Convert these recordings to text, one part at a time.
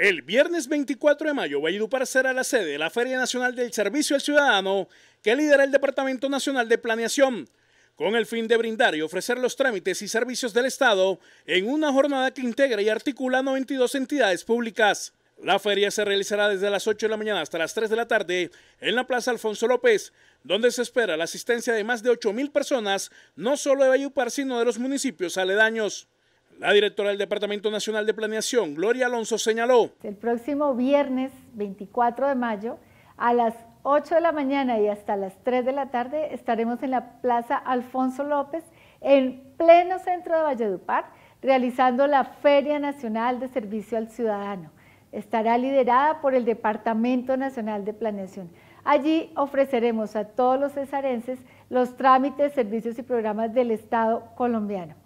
El viernes 24 de mayo, Valledupar será la sede de la Feria Nacional del Servicio al Ciudadano que lidera el Departamento Nacional de Planeación, con el fin de brindar y ofrecer los trámites y servicios del Estado en una jornada que integra y articula 92 entidades públicas. La feria se realizará desde las 8 de la mañana hasta las 3 de la tarde en la Plaza Alfonso López, donde se espera la asistencia de más de 8.000 personas, no solo de Valledupar, sino de los municipios aledaños. La directora del Departamento Nacional de Planeación, Gloria Alonso, señaló. El próximo viernes 24 de mayo a las 8 de la mañana y hasta las 3 de la tarde estaremos en la Plaza Alfonso López en pleno centro de Valledupar realizando la Feria Nacional de Servicio al Ciudadano. Estará liderada por el Departamento Nacional de Planeación. Allí ofreceremos a todos los cesarenses los trámites, servicios y programas del Estado colombiano.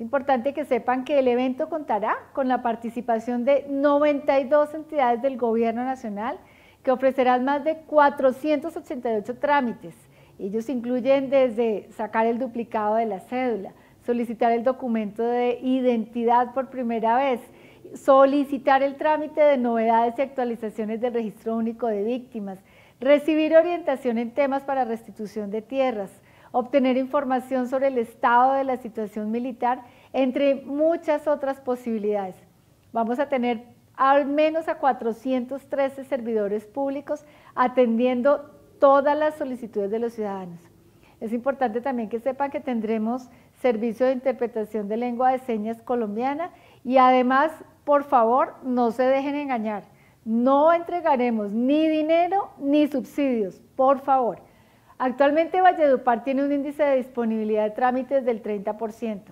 Es importante que sepan que el evento contará con la participación de 92 entidades del Gobierno Nacional que ofrecerán más de 488 trámites. Ellos incluyen desde sacar el duplicado de la cédula, solicitar el documento de identidad por primera vez, solicitar el trámite de novedades y actualizaciones del registro único de víctimas, recibir orientación en temas para restitución de tierras, obtener información sobre el estado de la situación militar, entre muchas otras posibilidades. Vamos a tener al menos a 413 servidores públicos atendiendo todas las solicitudes de los ciudadanos. Es importante también que sepan que tendremos servicio de interpretación de lengua de señas colombiana y además, por favor, no se dejen engañar. No entregaremos ni dinero ni subsidios, por favor. Actualmente Valledupar tiene un índice de disponibilidad de trámites del 30%.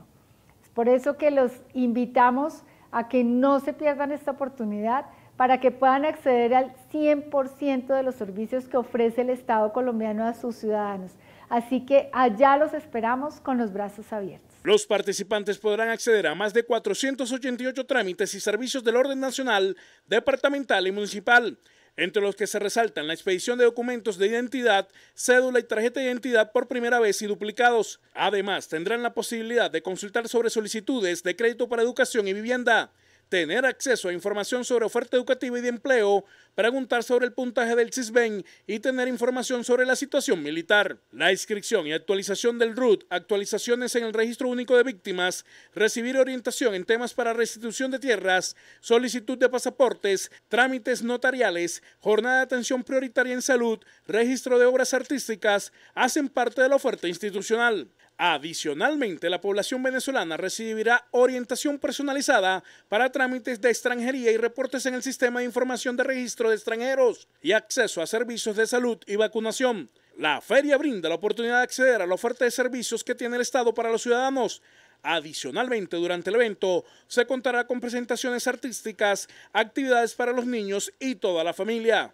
Es por eso que los invitamos a que no se pierdan esta oportunidad para que puedan acceder al 100% de los servicios que ofrece el Estado colombiano a sus ciudadanos. Así que allá los esperamos con los brazos abiertos. Los participantes podrán acceder a más de 488 trámites y servicios del orden nacional, departamental y municipal entre los que se resaltan la expedición de documentos de identidad, cédula y tarjeta de identidad por primera vez y duplicados. Además, tendrán la posibilidad de consultar sobre solicitudes de crédito para educación y vivienda tener acceso a información sobre oferta educativa y de empleo, preguntar sobre el puntaje del CISBEN y tener información sobre la situación militar. La inscripción y actualización del RUT, actualizaciones en el Registro Único de Víctimas, recibir orientación en temas para restitución de tierras, solicitud de pasaportes, trámites notariales, jornada de atención prioritaria en salud, registro de obras artísticas, hacen parte de la oferta institucional. Adicionalmente, la población venezolana recibirá orientación personalizada para trámites de extranjería y reportes en el sistema de información de registro de extranjeros y acceso a servicios de salud y vacunación. La feria brinda la oportunidad de acceder a la oferta de servicios que tiene el Estado para los ciudadanos. Adicionalmente, durante el evento se contará con presentaciones artísticas, actividades para los niños y toda la familia.